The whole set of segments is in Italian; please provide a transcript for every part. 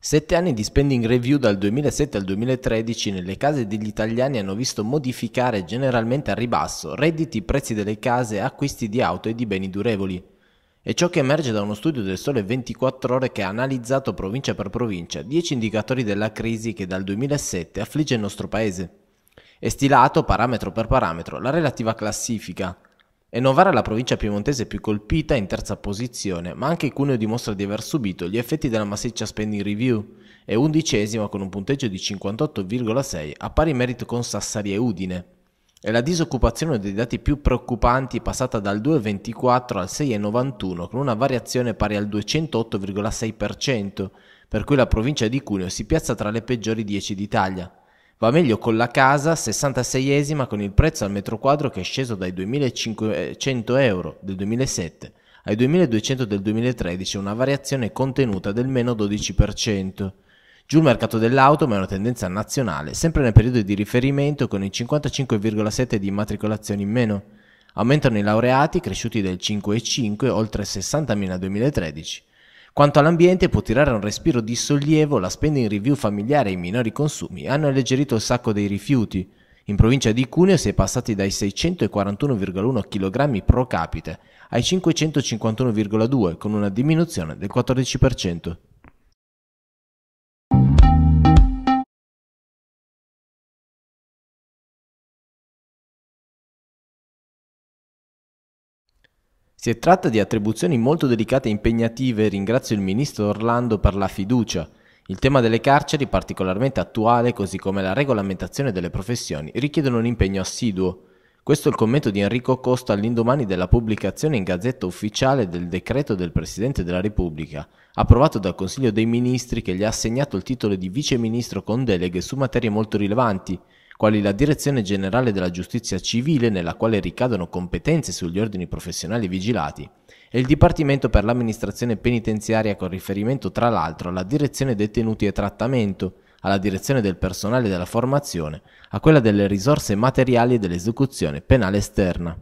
Sette anni di spending review dal 2007 al 2013 nelle case degli italiani hanno visto modificare generalmente a ribasso redditi, prezzi delle case, acquisti di auto e di beni durevoli. È ciò che emerge da uno studio del Sole 24 Ore che ha analizzato provincia per provincia 10 indicatori della crisi che dal 2007 affligge il nostro paese. È stilato parametro per parametro la relativa classifica, e Novara è la provincia piemontese più colpita in terza posizione, ma anche Cuneo dimostra di aver subito gli effetti della massiccia spending review. È undicesima con un punteggio di 58,6 a pari merito con Sassari e Udine. E la disoccupazione è dei dati più preoccupanti passata dal 2,24 al 6,91 con una variazione pari al 208,6%, per cui la provincia di Cuneo si piazza tra le peggiori 10 d'Italia. Va meglio con la casa 66esima con il prezzo al metro quadro che è sceso dai 2500 euro del 2007 ai 2200 del 2013, una variazione contenuta del meno 12%. Giù il mercato dell'auto, ma è una tendenza nazionale, sempre nel periodo di riferimento con il 55,7 di immatricolazioni in meno. Aumentano i laureati, cresciuti del 5,5 oltre 60.000 nel 2013. Quanto all'ambiente, può tirare un respiro di sollievo la spending review familiare e i minori consumi hanno alleggerito il sacco dei rifiuti. In provincia di Cuneo si è passati dai 641,1 kg pro capite ai 551,2 con una diminuzione del 14%. Si tratta di attribuzioni molto delicate e impegnative ringrazio il Ministro Orlando per la fiducia. Il tema delle carceri, particolarmente attuale, così come la regolamentazione delle professioni, richiedono un impegno assiduo. Questo è il commento di Enrico Costa all'indomani della pubblicazione in Gazzetta Ufficiale del decreto del Presidente della Repubblica, approvato dal Consiglio dei Ministri che gli ha assegnato il titolo di viceministro con deleghe su materie molto rilevanti, quali la Direzione Generale della Giustizia Civile nella quale ricadono competenze sugli ordini professionali vigilati, e il Dipartimento per l'amministrazione penitenziaria con riferimento tra l'altro alla Direzione Detenuti e Trattamento, alla Direzione del Personale della Formazione, a quella delle risorse materiali e dell'esecuzione penale esterna.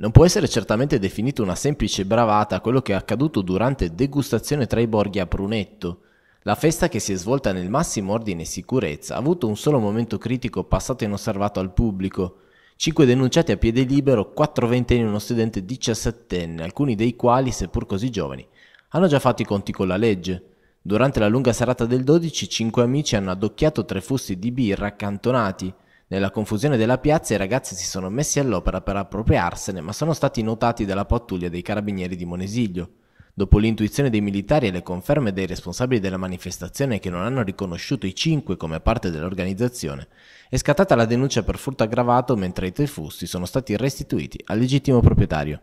Non può essere certamente definito una semplice bravata quello che è accaduto durante degustazione tra i borghi a Prunetto. La festa che si è svolta nel massimo ordine e sicurezza ha avuto un solo momento critico passato inosservato al pubblico. Cinque denunciati a piede libero, quattro ventenni e uno studente diciassettenne, alcuni dei quali, seppur così giovani, hanno già fatto i conti con la legge. Durante la lunga serata del 12, cinque amici hanno adocchiato tre fusti di birra accantonati, nella confusione della piazza i ragazzi si sono messi all'opera per appropriarsene, ma sono stati notati dalla pattuglia dei carabinieri di Monesiglio. Dopo l'intuizione dei militari e le conferme dei responsabili della manifestazione che non hanno riconosciuto i cinque come parte dell'organizzazione, è scattata la denuncia per furto aggravato mentre i tifusti sono stati restituiti al legittimo proprietario.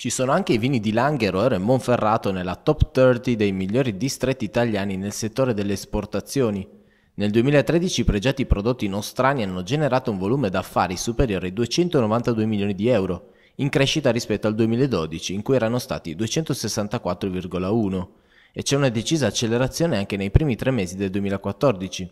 Ci sono anche i vini di Langhe, e Monferrato nella top 30 dei migliori distretti italiani nel settore delle esportazioni. Nel 2013 i pregiati prodotti nostrani hanno generato un volume d'affari superiore ai 292 milioni di euro, in crescita rispetto al 2012 in cui erano stati 264,1 e c'è una decisa accelerazione anche nei primi tre mesi del 2014.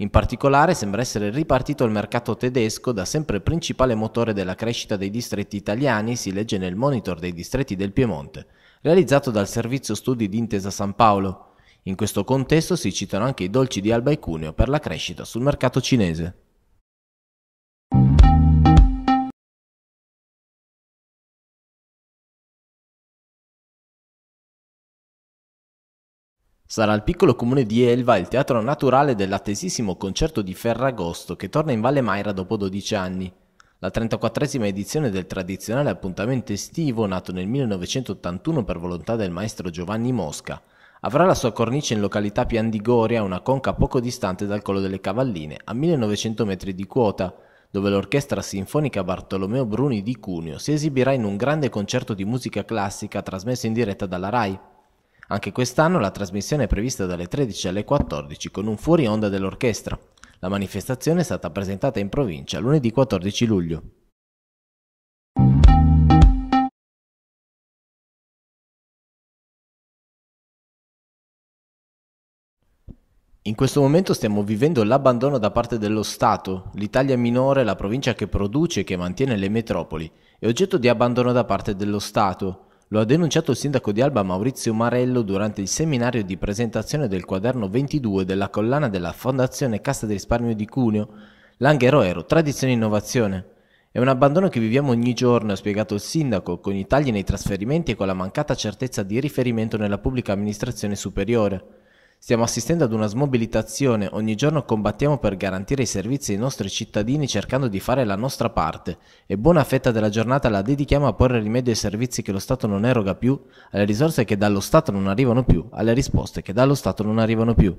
In particolare sembra essere ripartito il mercato tedesco da sempre principale motore della crescita dei distretti italiani, si legge nel monitor dei distretti del Piemonte, realizzato dal Servizio Studi di Intesa San Paolo. In questo contesto si citano anche i dolci di Alba e Cuneo per la crescita sul mercato cinese. Sarà il piccolo comune di Elva il teatro naturale dell'attesissimo concerto di Ferragosto che torna in Valle Maira dopo 12 anni. La 34esima edizione del tradizionale appuntamento estivo, nato nel 1981 per volontà del maestro Giovanni Mosca, avrà la sua cornice in località Pian di Goria, una conca poco distante dal Collo delle Cavalline, a 1900 metri di quota, dove l'Orchestra Sinfonica Bartolomeo Bruni di Cuneo si esibirà in un grande concerto di musica classica trasmesso in diretta dalla RAI. Anche quest'anno la trasmissione è prevista dalle 13 alle 14 con un fuori onda dell'orchestra. La manifestazione è stata presentata in provincia lunedì 14 luglio. In questo momento stiamo vivendo l'abbandono da parte dello Stato, l'Italia minore, la provincia che produce e che mantiene le metropoli, è oggetto di abbandono da parte dello Stato. Lo ha denunciato il sindaco di Alba Maurizio Marello durante il seminario di presentazione del quaderno 22 della collana della Fondazione Cassa del Risparmio di Cuneo, Langhero Ero, Tradizione e Innovazione. È un abbandono che viviamo ogni giorno, ha spiegato il sindaco, con i tagli nei trasferimenti e con la mancata certezza di riferimento nella pubblica amministrazione superiore. Stiamo assistendo ad una smobilitazione, ogni giorno combattiamo per garantire i servizi ai nostri cittadini cercando di fare la nostra parte e buona fetta della giornata la dedichiamo a porre rimedio ai servizi che lo Stato non eroga più, alle risorse che dallo Stato non arrivano più, alle risposte che dallo Stato non arrivano più.